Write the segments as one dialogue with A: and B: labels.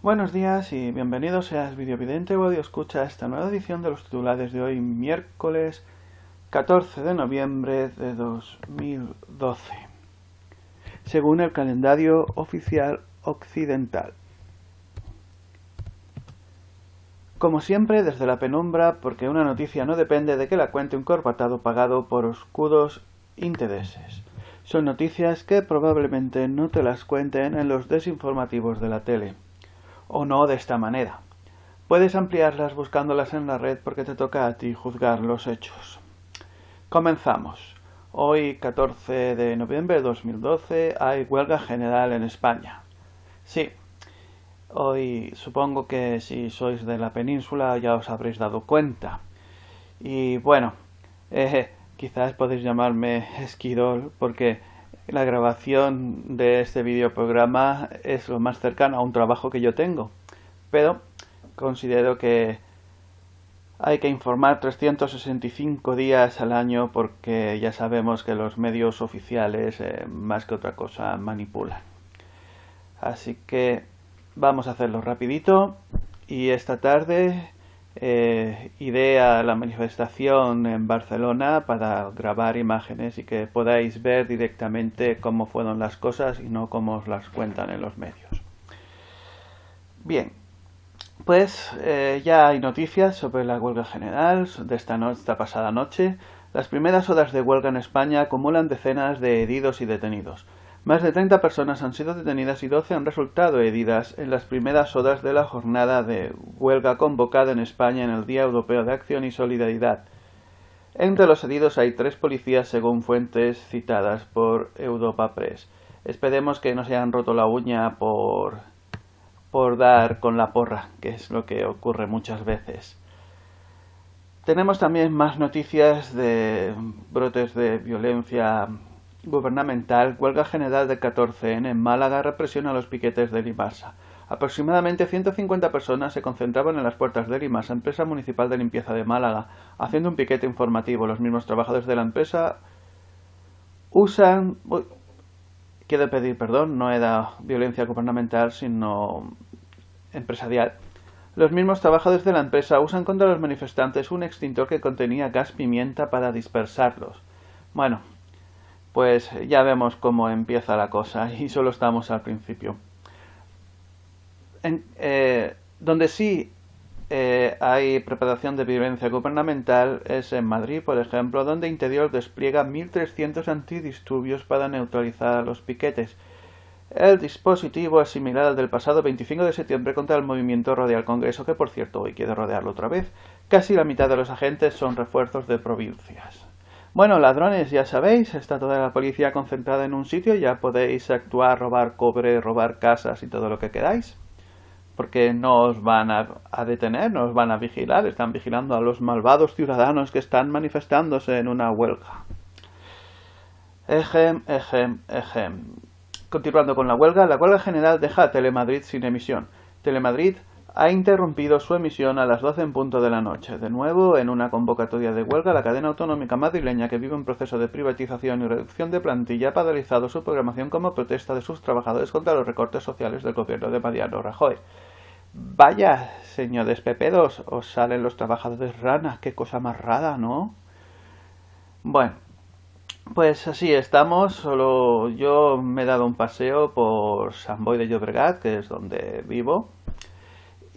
A: Buenos días y bienvenidos seas videovidente o audio escucha esta nueva edición de los titulares de hoy, miércoles 14 de noviembre de 2012, según el calendario oficial occidental. Como siempre, desde la penumbra, porque una noticia no depende de que la cuente un corbatado pagado por escudos intereses. Son noticias que probablemente no te las cuenten en los desinformativos de la tele o no de esta manera. Puedes ampliarlas buscándolas en la red porque te toca a ti juzgar los hechos. Comenzamos. Hoy, 14 de noviembre de 2012, hay huelga general en España. Sí, hoy supongo que si sois de la península ya os habréis dado cuenta. Y bueno, eh, quizás podéis llamarme esquidol porque la grabación de este videoprograma es lo más cercano a un trabajo que yo tengo, pero considero que hay que informar 365 días al año porque ya sabemos que los medios oficiales eh, más que otra cosa manipulan. Así que vamos a hacerlo rapidito y esta tarde eh, idea la manifestación en Barcelona para grabar imágenes y que podáis ver directamente cómo fueron las cosas y no cómo os las cuentan en los medios. Bien, pues eh, ya hay noticias sobre la huelga general de esta, esta pasada noche. Las primeras horas de huelga en España acumulan decenas de heridos y detenidos. Más de 30 personas han sido detenidas y 12 han resultado heridas en las primeras horas de la jornada de huelga convocada en España en el Día Europeo de Acción y Solidaridad. Entre los heridos hay tres policías según fuentes citadas por Europa Press. Esperemos que no se hayan roto la uña por, por dar con la porra, que es lo que ocurre muchas veces. Tenemos también más noticias de brotes de violencia gubernamental, huelga general de 14N en Málaga, represión a los piquetes de Limasa. Aproximadamente 150 personas se concentraban en las puertas de Limasa... empresa municipal de limpieza de Málaga, haciendo un piquete informativo. Los mismos trabajadores de la empresa usan... quiero pedir perdón, no era violencia gubernamental, sino empresarial. Los mismos trabajadores de la empresa usan contra los manifestantes un extintor que contenía gas pimienta para dispersarlos. Bueno, pues ya vemos cómo empieza la cosa y solo estamos al principio. Eh, donde sí eh, hay preparación de violencia gubernamental es en Madrid, por ejemplo, donde Interior despliega 1.300 antidisturbios para neutralizar los piquetes. El dispositivo es similar al del pasado 25 de septiembre contra el movimiento rodeal Congreso, que por cierto hoy quiere rodearlo otra vez. Casi la mitad de los agentes son refuerzos de provincias. Bueno, ladrones, ya sabéis, está toda la policía concentrada en un sitio, ya podéis actuar, robar cobre, robar casas y todo lo que queráis, porque no os van a, detener, no os van a vigilar, están vigilando a los malvados ciudadanos que están manifestándose en una huelga. Ejem, ejem, ejem. Continuando con la huelga, la huelga general deja a Telemadrid sin emisión. Telemadrid ha interrumpido su emisión a las 12 en punto de la noche, de nuevo en una convocatoria de huelga la cadena autonómica madrileña que vive un proceso de privatización y reducción de plantilla ha paralizado su programación como protesta de sus trabajadores contra los recortes sociales del gobierno de Mariano Rajoy. Vaya, señores pepedos, os salen los trabajadores ranas, qué cosa más rara, ¿no? Bueno, pues así estamos, solo yo me he dado un paseo por San Boy de Llobregat, que es donde vivo,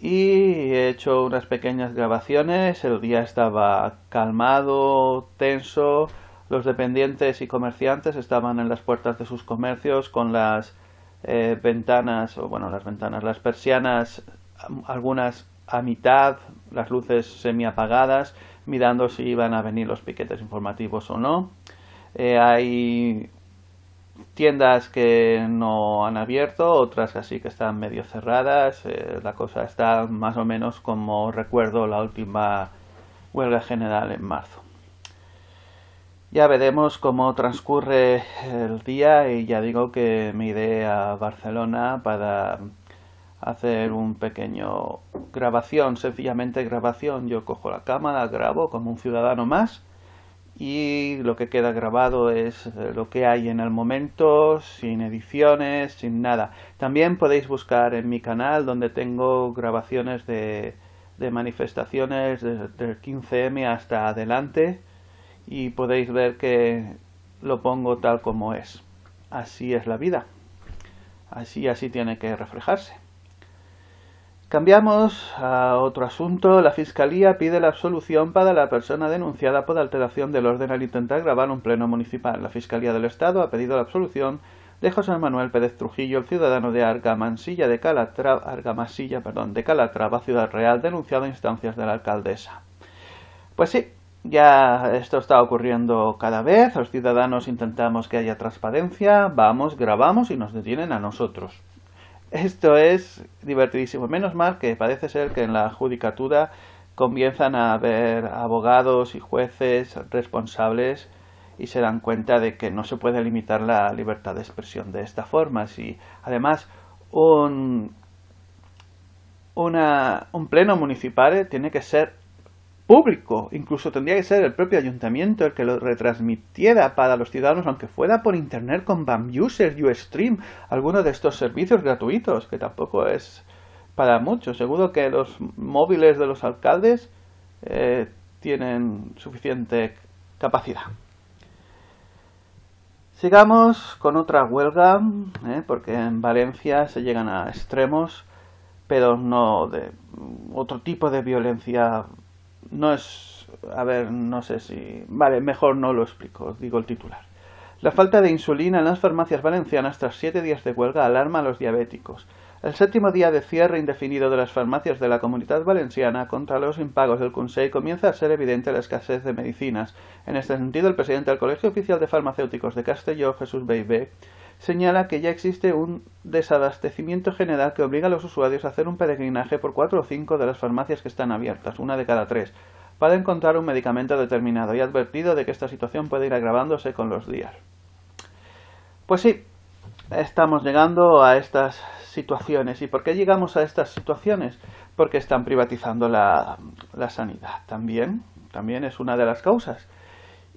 A: y he hecho unas pequeñas grabaciones. El día estaba calmado, tenso. Los dependientes y comerciantes estaban en las puertas de sus comercios con las eh, ventanas, o bueno, las ventanas, las persianas, algunas a mitad, las luces semiapagadas, mirando si iban a venir los piquetes informativos o no. Eh, hay tiendas que no han abierto, otras así que están medio cerradas. Eh, la cosa está más o menos como recuerdo la última huelga general en marzo. Ya veremos cómo transcurre el día y ya digo que me iré a Barcelona para hacer un pequeño grabación, sencillamente grabación. Yo cojo la cámara, grabo como un ciudadano más y lo que queda grabado es eh, lo que hay en el momento, sin ediciones, sin nada. También podéis buscar en mi canal donde tengo grabaciones de, manifestaciones desde el 15M hasta adelante y podéis ver que lo pongo tal como es. Así es la vida. Así así tiene que reflejarse. Cambiamos a otro asunto. La Fiscalía pide la absolución para la persona denunciada por alteración del orden al intentar grabar un pleno municipal. La Fiscalía del Estado ha pedido la absolución de José Manuel Pérez Trujillo, el ciudadano de de Argamasilla, de Calatrava, Ciudad Real, denunciado a instancias de la alcaldesa. Pues sí, ya esto está ocurriendo cada vez. Los ciudadanos intentamos que haya transparencia, vamos, grabamos y nos detienen a nosotros. Esto es divertidísimo. Menos mal que parece ser que en la judicatura comienzan a haber abogados y jueces responsables y se dan cuenta de que no se puede limitar la libertad de expresión de esta forma. Si además un, un pleno municipal tiene que ser público, incluso tendría que ser el propio ayuntamiento el que lo retransmitiera para los ciudadanos, aunque fuera por internet con BAMUser, Ustream, alguno de estos servicios gratuitos, que tampoco es para muchos. Seguro que los móviles de los alcaldes eh, tienen suficiente capacidad. Sigamos con otra huelga, eh, porque en Valencia se llegan a extremos, pero no de otro tipo de violencia no es... A ver, no sé si... Vale, mejor no lo explico, digo el titular. La falta de insulina en las farmacias valencianas tras siete días de huelga alarma a los diabéticos. El séptimo día de cierre indefinido de las farmacias de la comunidad valenciana contra los impagos del Consejo comienza a ser evidente la escasez de medicinas. En este sentido, el presidente del Colegio Oficial de Farmacéuticos de Castelló, Jesús Beibé, señala que ya existe un desabastecimiento general que obliga a los usuarios a hacer un peregrinaje por cuatro o cinco de las farmacias que están abiertas, una de cada tres, para encontrar un medicamento determinado y ha advertido de que esta situación puede ir agravándose con los días. Pues sí, estamos llegando a estas situaciones. ¿Y por qué llegamos a estas situaciones? Porque están privatizando la, sanidad. También, también es una de las causas.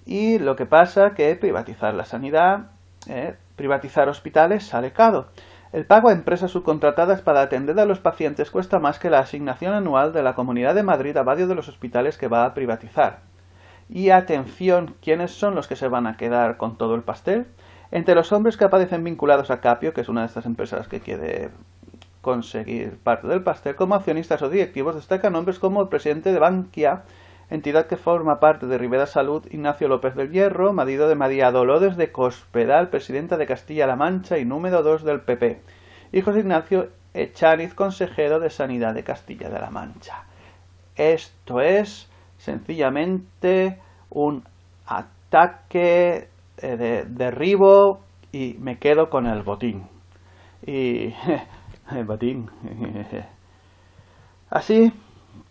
A: Y lo que pasa que privatizar la sanidad eh, Privatizar hospitales sale caro. El pago a empresas subcontratadas para atender a los pacientes cuesta más que la asignación anual de la Comunidad de Madrid a varios de los hospitales que va a privatizar. Y atención, ¿quiénes son los que se van a quedar con todo el pastel? Entre los hombres que aparecen vinculados a Capio, que es una de estas empresas que quiere conseguir parte del pastel, como accionistas o directivos destacan hombres como el presidente de Bankia, entidad que forma parte de Rivera Salud Ignacio López del Hierro, marido de María Dolores de Cospedal, presidenta de Castilla-La Mancha y número 2 del PP, hijos José Ignacio Echariz, consejero de Sanidad de Castilla la Mancha. Esto es sencillamente un ataque eh, de derribo y me quedo con el botín. Y el botín. Así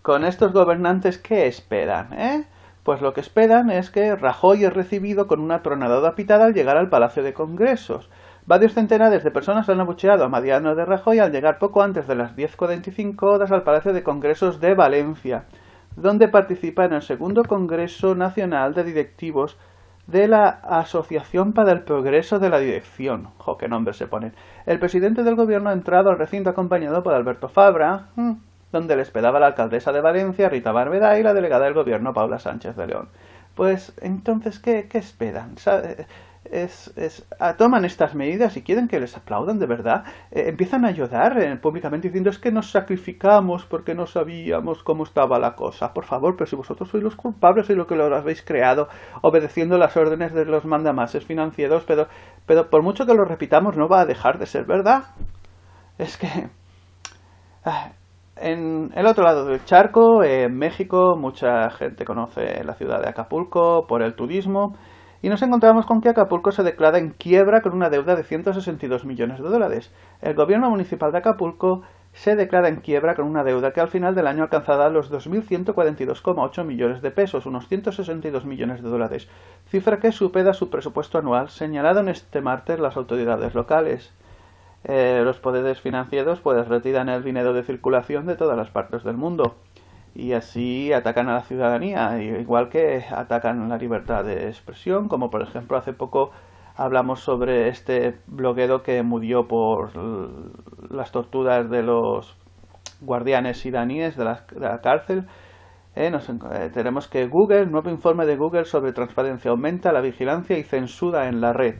A: con estos gobernantes, ¿qué esperan? Eh? Pues lo que esperan es que Rajoy es recibido con una tronadada pitada al llegar al Palacio de Congresos. Varios centenares de personas han abucheado a Mariano de Rajoy al llegar poco antes de las 10.45 horas al Palacio de Congresos de Valencia, donde participa en el segundo Congreso Nacional de Directivos de la Asociación para el Progreso de la Dirección. ¡Jo, qué nombre se ponen! El presidente del gobierno ha entrado al recinto acompañado por Alberto Fabra, mm donde le esperaba la alcaldesa de Valencia, Rita Barberá, y la delegada del gobierno, Paula Sánchez de León. Pues entonces, ¿qué, esperan? Eh, ah, toman estas medidas y quieren que les aplaudan de verdad, eh, empiezan a ayudar eh, públicamente diciendo es que nos sacrificamos porque no sabíamos cómo estaba la cosa. Por favor, pero si vosotros sois los culpables y lo que lo habéis creado, obedeciendo las órdenes de los mandamases financieros, pero, pero por mucho que lo repitamos no va a dejar de ser verdad. Es que... Ah, en el otro lado del charco, en México, mucha gente conoce la ciudad de Acapulco por el turismo y nos encontramos con que Acapulco se declara en quiebra con una deuda de 162 millones de dólares. El gobierno municipal de Acapulco se declara en quiebra con una deuda que al final del año alcanzará los 2.142,8 millones de pesos, unos 162 millones de dólares, cifra que supera su presupuesto anual señalado en este martes las autoridades locales. Eh, los poderes financieros pues retiran el dinero de circulación de todas las partes del mundo y así atacan a la ciudadanía, igual que atacan la libertad de expresión, como por ejemplo hace poco hablamos sobre este bloguero que murió por las torturas de los guardianes iraníes de la, cárcel. Eh, nos, eh, tenemos que Google, nuevo informe de Google sobre transparencia, aumenta la vigilancia y censura en la red.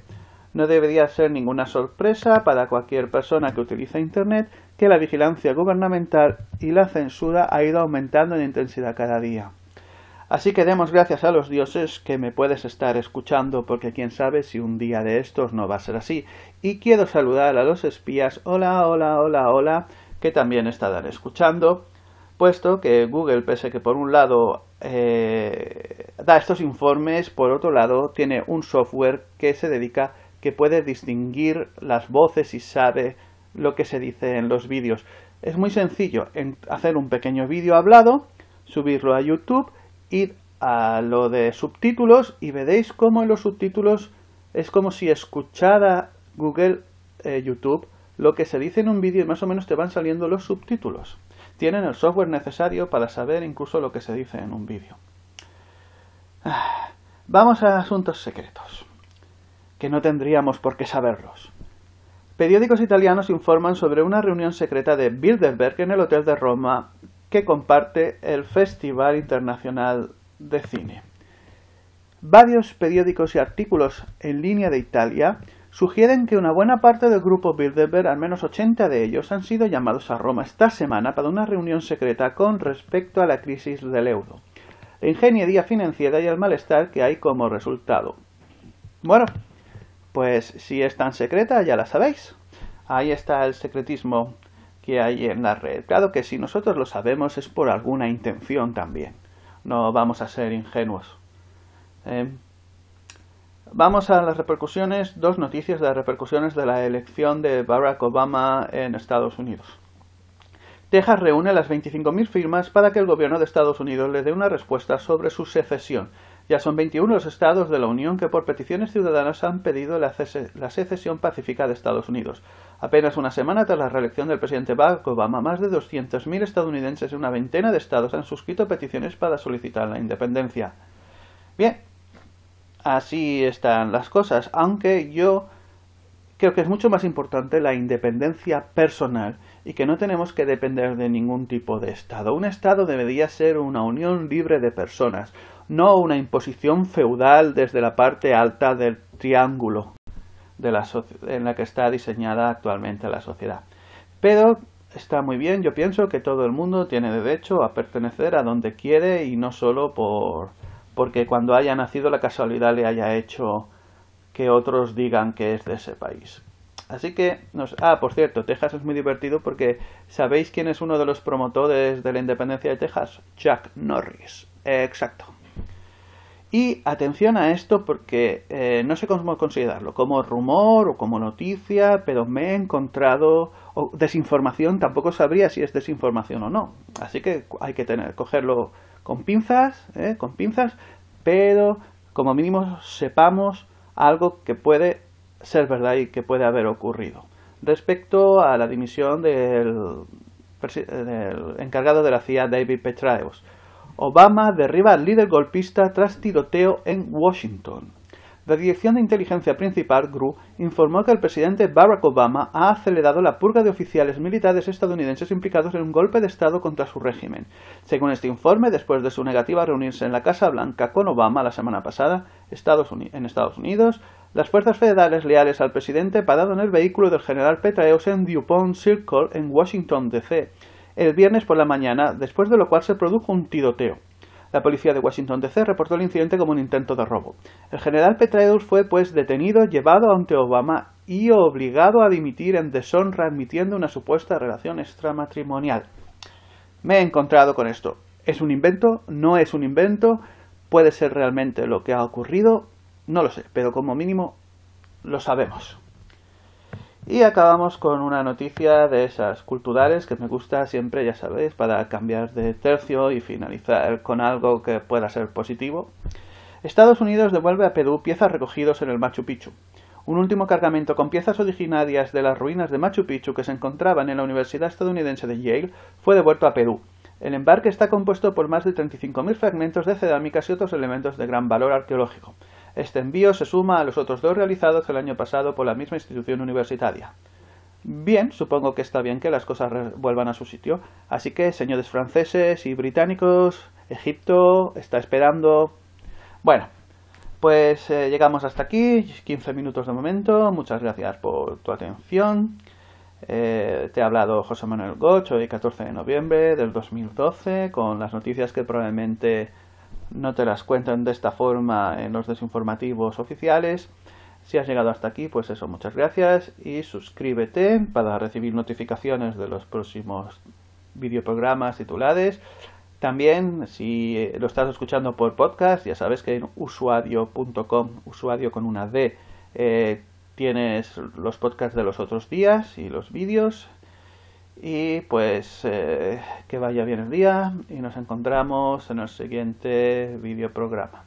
A: No debería ser ninguna sorpresa para cualquier persona que utiliza Internet que la vigilancia gubernamental y la censura ha ido aumentando en intensidad cada día. Así que demos gracias a los dioses que me puedes estar escuchando porque quién sabe si un día de estos no va a ser así. Y quiero saludar a los espías, hola, hola, hola, hola, que también estarán escuchando, puesto que Google, pese que por un lado eh, da estos informes, por otro lado tiene un software que se dedica que puede distinguir las voces y sabe lo que se dice en los vídeos. Es muy sencillo hacer un pequeño vídeo hablado, subirlo a YouTube, ir a lo de subtítulos y veréis cómo en los subtítulos es como si escuchara Google eh, YouTube lo que se dice en un vídeo y más o menos te van saliendo los subtítulos. Tienen el software necesario para saber incluso lo que se dice en un vídeo. Ah, vamos a asuntos secretos que no tendríamos por qué saberlos. Periódicos italianos informan sobre una reunión secreta de Bilderberg en el Hotel de Roma que comparte el Festival Internacional de Cine. Varios periódicos y artículos en línea de Italia sugieren que una buena parte del grupo Bilderberg, al menos 80 de ellos, han sido llamados a Roma esta semana para una reunión secreta con respecto a la crisis del euro, la ingeniería financiera y el malestar que hay como resultado. Bueno, pues si es tan secreta, ya la sabéis. Ahí está el secretismo que hay en la red. Claro que si nosotros lo sabemos es por alguna intención también. No vamos a ser ingenuos. Eh, vamos a las repercusiones, dos noticias de las repercusiones de la elección de Barack Obama en Estados Unidos. Texas reúne las 25.000 firmas para que el gobierno de Estados Unidos le dé una respuesta sobre su secesión. Ya son 21 los estados de la Unión que por peticiones ciudadanas han pedido la, secesión pacífica de Estados Unidos. Apenas una semana tras la reelección del presidente Barack Obama, más de 200.000 estadounidenses y una veintena de estados han suscrito peticiones para solicitar la independencia. Bien, así están las cosas, aunque yo creo que es mucho más importante la independencia personal y que no tenemos que depender de ningún tipo de Estado. Un Estado debería ser una unión libre de personas, no una imposición feudal desde la parte alta del triángulo de la en la que está diseñada actualmente la sociedad. Pero está muy bien, yo pienso que todo el mundo tiene derecho a pertenecer a donde quiere y no solo por porque cuando haya nacido la casualidad le haya hecho que otros digan que es de ese país. Así que, nos... ah, por cierto, Texas es muy divertido porque ¿sabéis quién es uno de los promotores de la independencia de Texas? Chuck Norris. exacto. Y atención a esto porque eh, no sé cómo considerarlo, como rumor o como noticia, pero me he encontrado desinformación, tampoco sabría si es desinformación o no. Así que hay que tener, cogerlo con pinzas, eh, con pinzas, pero como mínimo sepamos algo que puede ser verdad y que puede haber ocurrido. Respecto a la dimisión del, encargado de la CIA, David Petraeus, Obama derriba al líder golpista tras tiroteo en Washington. La Dirección de Inteligencia Principal, GRU, informó que el presidente Barack Obama ha acelerado la purga de oficiales militares estadounidenses implicados en un golpe de Estado contra su régimen. Según este informe, después de su negativa a reunirse en la Casa Blanca con Obama la semana pasada, en Estados Unidos, las fuerzas federales leales al presidente pararon el vehículo del general Petraeus en DuPont Circle en Washington, D.C. el viernes por la mañana, después de lo cual se produjo un tiroteo. La policía de Washington DC reportó el incidente como un intento de robo. El general Petraeus fue pues detenido, llevado ante Obama y obligado a dimitir en deshonra admitiendo una supuesta relación extramatrimonial. Me he encontrado con esto. ¿Es un invento? ¿No es un invento? ¿Puede ser realmente lo que ha ocurrido? No lo sé, pero como mínimo lo sabemos. Y acabamos con una noticia de esas culturales que me gusta siempre, ya sabéis, para cambiar de tercio y finalizar con algo que pueda ser positivo. Estados Unidos devuelve a Perú piezas recogidos en el Machu Picchu. Un último cargamento con piezas originarias de las ruinas de Machu Picchu que se encontraban en la Universidad estadounidense de Yale fue devuelto a Perú. El embarque está compuesto por más de 35.000 fragmentos de cerámicas y otros elementos de gran valor arqueológico. Este envío se suma a los otros dos realizados el año pasado por la misma institución universitaria. Bien, supongo que está bien que las cosas vuelvan a su sitio. Así que, señores franceses y británicos, Egipto está esperando. Bueno, pues eh, llegamos hasta aquí, 15 minutos de momento. Muchas gracias por tu atención. Eh, te ha hablado José Manuel Gocho hoy 14 de noviembre del 2012 con las noticias que probablemente no te las cuentan de esta forma en los desinformativos oficiales. Si has llegado hasta aquí, pues eso, muchas gracias y suscríbete para recibir notificaciones de los próximos videoprogramas titulados. También, si eh, lo estás escuchando por podcast, ya sabes que en usuario.com, usuario con una D, eh, tienes los podcasts de los otros días y los vídeos y pues eh, que vaya bien el día y nos encontramos en el siguiente videoprograma.